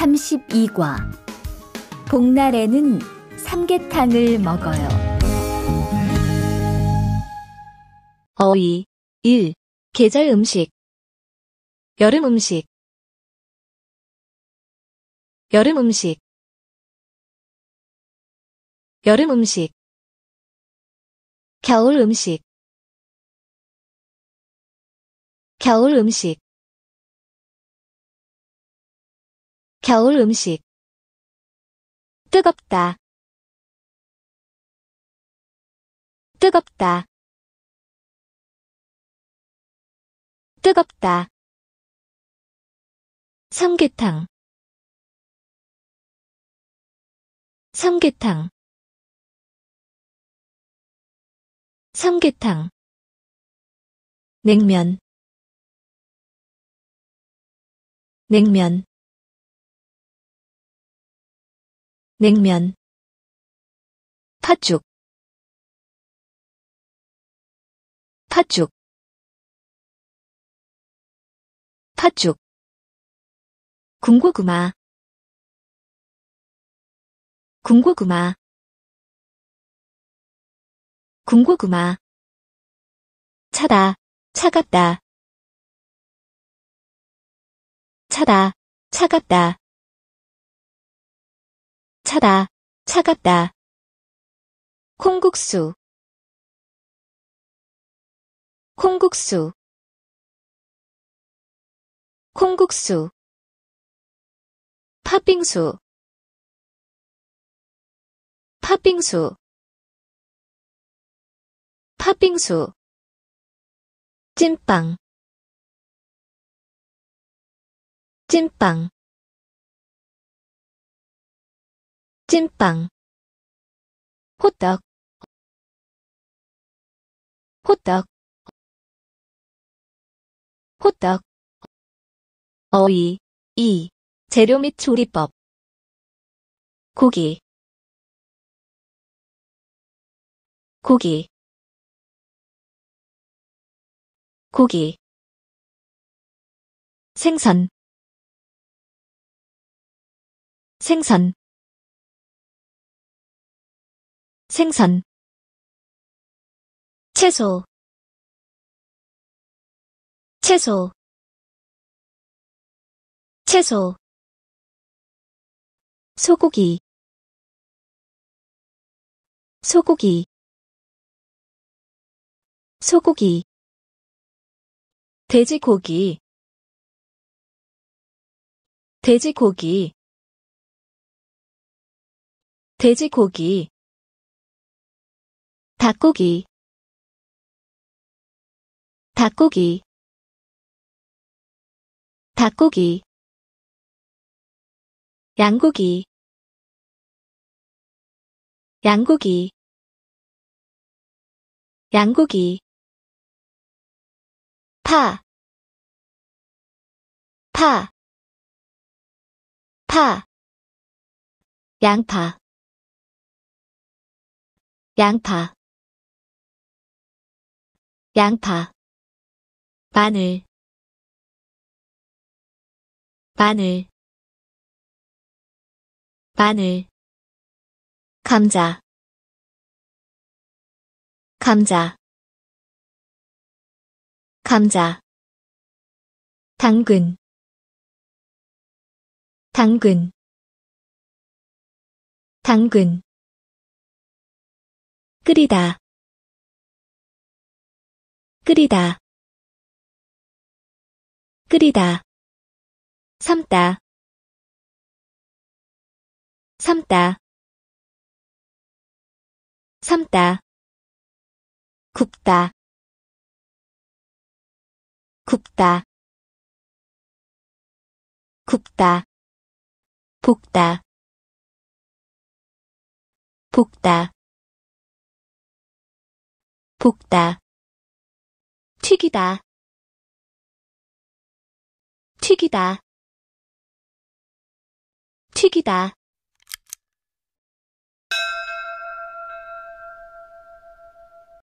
32과 복날에는 삼계탕을 먹어요. 어이 1. 계절 음식 여름 음식 여름 음식 여름 음식 겨울 음식 겨울 음식 겨울 음식 뜨겁다 뜨겁다 뜨겁다 삼계탕 삼계탕 삼계탕 냉면 냉면 냉면 팥죽 팥죽 팥죽 군고구마 군고구마 군고구마 차다 차갑다 차다 차갑다 차다, 차갑다. 콩국수 콩국수 콩국수 팥빙수 팥빙수 팥빙수 찐빵 찐빵 찐빵 호떡 호떡 호떡 어이이 재료 및 조리법 고기 고기 고기 생선 생선 생선 채소 채소 채소 소고기 소고기 소고기 돼지고기 돼지고기 돼지고기 닭고기 닭고기 닭고기 양고기 양고기 양고기 파, 파, 파, 양파, 양파, 양파 마늘 마늘 마늘 감자 감자 감자 당근 당근 당근 끓이다 끓이다 끓이다 삶다 삶다 삶다 굽다 굽다 굽다 볶다 볶다 볶다 튀기다 튀기다 튀기다